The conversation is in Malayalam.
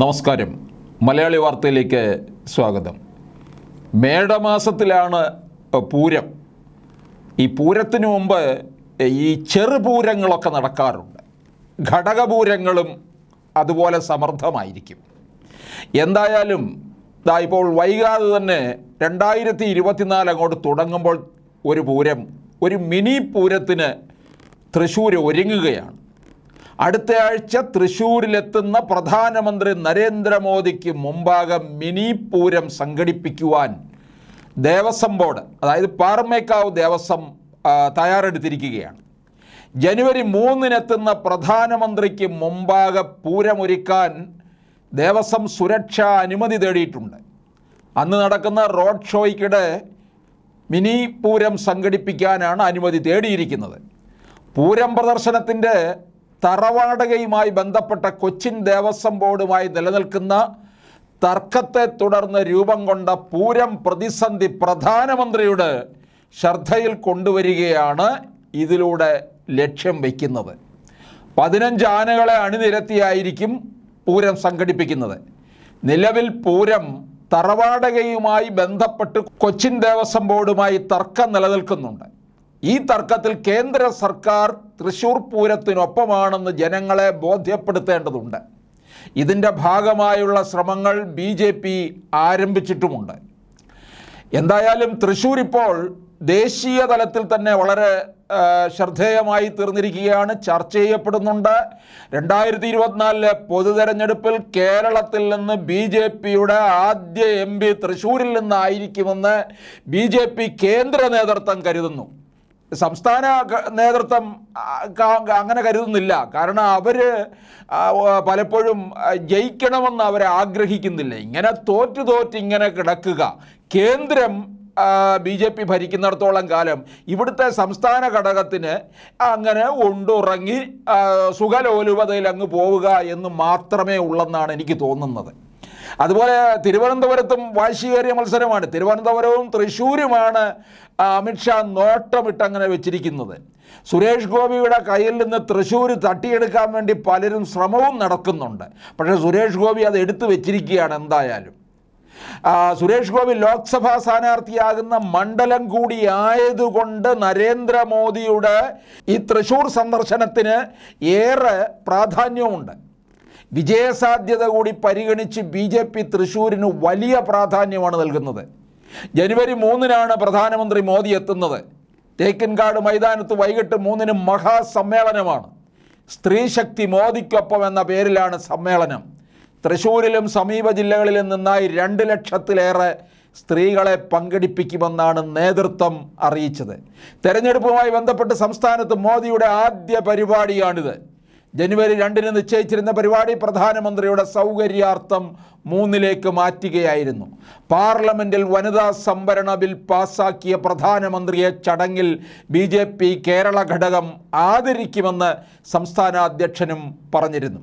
നമസ്കാരം മലയാളി വാർത്തയിലേക്ക് സ്വാഗതം മേടമാസത്തിലാണ് പൂരം ഈ പൂരത്തിന് മുമ്പ് ഈ ചെറുപൂരങ്ങളൊക്കെ നടക്കാറുണ്ട് ഘടകപൂരങ്ങളും അതുപോലെ സമർത്ഥമായിരിക്കും എന്തായാലും ഇതാ ഇപ്പോൾ വൈകാതെ തന്നെ രണ്ടായിരത്തി ഇരുപത്തിനാല് അങ്ങോട്ട് തുടങ്ങുമ്പോൾ ഒരു പൂരം ഒരു മിനി പൂരത്തിന് തൃശ്ശൂർ ഒരുങ്ങുകയാണ് അടുത്തയാഴ്ച തൃശൂരിലെത്തുന്ന പ്രധാനമന്ത്രി നരേന്ദ്രമോദിക്ക് മുമ്പാകെ മിനി പൂരം സംഘടിപ്പിക്കുവാൻ ദേവസ്വം ബോർഡ് അതായത് പാറമേക്കാവ് ദേവസ്വം തയ്യാറെടുത്തിരിക്കുകയാണ് ജനുവരി മൂന്നിനെത്തുന്ന പ്രധാനമന്ത്രിക്ക് മുമ്പാകെ പൂരമൊരുക്കാൻ ദേവസ്വം സുരക്ഷാ അനുമതി തേടിയിട്ടുണ്ട് അന്ന് നടക്കുന്ന റോഡ് ഷോയ്ക്കിടെ മിനി പൂരം സംഘടിപ്പിക്കാനാണ് അനുമതി തേടിയിരിക്കുന്നത് പൂരം പ്രദർശനത്തിൻ്റെ തറവാടകയുമായി ബന്ധപ്പെട്ട കൊച്ചിൻ ദേവസ്വം ബോർഡുമായി നിലനിൽക്കുന്ന തർക്കത്തെ തുടർന്ന് രൂപം കൊണ്ട പൂരം പ്രതിസന്ധി പ്രധാനമന്ത്രിയുടെ ശ്രദ്ധയിൽ കൊണ്ടുവരികയാണ് ഇതിലൂടെ ലക്ഷ്യം വയ്ക്കുന്നത് പതിനഞ്ച് ആനകളെ അണിനിരത്തിയായിരിക്കും പൂരം സംഘടിപ്പിക്കുന്നത് നിലവിൽ പൂരം തറവാടകയുമായി ബന്ധപ്പെട്ട് കൊച്ചിൻ ദേവസ്വം ബോർഡുമായി തർക്കം നിലനിൽക്കുന്നുണ്ട് ഈ തർക്കത്തിൽ കേന്ദ്ര സർക്കാർ തൃശൂർ പൂരത്തിനൊപ്പമാണെന്ന് ജനങ്ങളെ ബോധ്യപ്പെടുത്തേണ്ടതുണ്ട് ഇതിൻ്റെ ഭാഗമായുള്ള ശ്രമങ്ങൾ ബി ജെ പി ആരംഭിച്ചിട്ടുമുണ്ട് എന്തായാലും തൃശ്ശൂർ ഇപ്പോൾ ദേശീയ തലത്തിൽ തന്നെ വളരെ ശ്രദ്ധേയമായി തീർന്നിരിക്കുകയാണ് ചർച്ച ചെയ്യപ്പെടുന്നുണ്ട് രണ്ടായിരത്തി ഇരുപത്തിനാലിലെ പൊതുതെരഞ്ഞെടുപ്പിൽ കേരളത്തിൽ നിന്ന് ബി ജെ പിയുടെ ആദ്യ എം പി തൃശ്ശൂരിൽ നിന്നായിരിക്കുമെന്ന് ബി ജെ പി കേന്ദ്ര നേതൃത്വം കരുതുന്നു സംസ്ഥാന നേതൃത്വം അങ്ങനെ കരുതുന്നില്ല കാരണം അവർ പലപ്പോഴും ജയിക്കണമെന്ന് അവർ ആഗ്രഹിക്കുന്നില്ല ഇങ്ങനെ തോറ്റു തോറ്റ് ഇങ്ങനെ കിടക്കുക കേന്ദ്രം ബി ജെ പി ഭരിക്കുന്നിടത്തോളം കാലം ഇവിടുത്തെ സംസ്ഥാന ഘടകത്തിന് അങ്ങനെ ഉണ്ടുറങ്ങി സുഖലോലുപതയിൽ അങ്ങ് പോവുക എന്ന് മാത്രമേ ഉള്ളെന്നാണ് എനിക്ക് തോന്നുന്നത് അതുപോലെ തിരുവനന്തപുരത്തും വാശിയേറിയ മത്സരമാണ് തിരുവനന്തപുരവും തൃശ്ശൂരുമാണ് അമിത്ഷാ നോട്ടമിട്ട് അങ്ങനെ വെച്ചിരിക്കുന്നത് സുരേഷ് ഗോപിയുടെ കയ്യിൽ നിന്ന് തൃശ്ശൂർ തട്ടിയെടുക്കാൻ വേണ്ടി പലരും ശ്രമവും നടക്കുന്നുണ്ട് പക്ഷേ സുരേഷ് ഗോപി അത് എടുത്തു വെച്ചിരിക്കുകയാണ് എന്തായാലും സുരേഷ് ഗോപി ലോക്സഭാ സ്ഥാനാർത്ഥിയാകുന്ന മണ്ഡലം കൂടി ആയതുകൊണ്ട് നരേന്ദ്രമോദിയുടെ ഈ തൃശ്ശൂർ സന്ദർശനത്തിന് ഏറെ പ്രാധാന്യമുണ്ട് വിജയസാധ്യത കൂടി പരിഗണിച്ച് ബി ജെ പി തൃശ്ശൂരിന് വലിയ പ്രാധാന്യമാണ് നൽകുന്നത് ജനുവരി മൂന്നിനാണ് പ്രധാനമന്ത്രി മോദി എത്തുന്നത് തേക്കിൻകാട് മൈതാനത്ത് വൈകിട്ട് മൂന്നിന് മഹാസമ്മേളനമാണ് സ്ത്രീശക്തി മോദിക്കൊപ്പം എന്ന പേരിലാണ് സമ്മേളനം തൃശ്ശൂരിലും സമീപ ജില്ലകളിലും നിന്നായി രണ്ട് ലക്ഷത്തിലേറെ സ്ത്രീകളെ പങ്കെടുപ്പിക്കുമെന്നാണ് നേതൃത്വം അറിയിച്ചത് തെരഞ്ഞെടുപ്പുമായി ബന്ധപ്പെട്ട് സംസ്ഥാനത്ത് മോദിയുടെ ആദ്യ പരിപാടിയാണിത് ജനുവരി രണ്ടിന് നിശ്ചയിച്ചിരുന്ന പരിപാടി പ്രധാനമന്ത്രിയുടെ സൗകര്യാർത്ഥം മൂന്നിലേക്ക് മാറ്റുകയായിരുന്നു പാർലമെൻറ്റിൽ വനിതാ സംവരണ ബിൽ പാസാക്കിയ പ്രധാനമന്ത്രിയെ ചടങ്ങിൽ ബി കേരള ഘടകം ആദരിക്കുമെന്ന് സംസ്ഥാന അധ്യക്ഷനും പറഞ്ഞിരുന്നു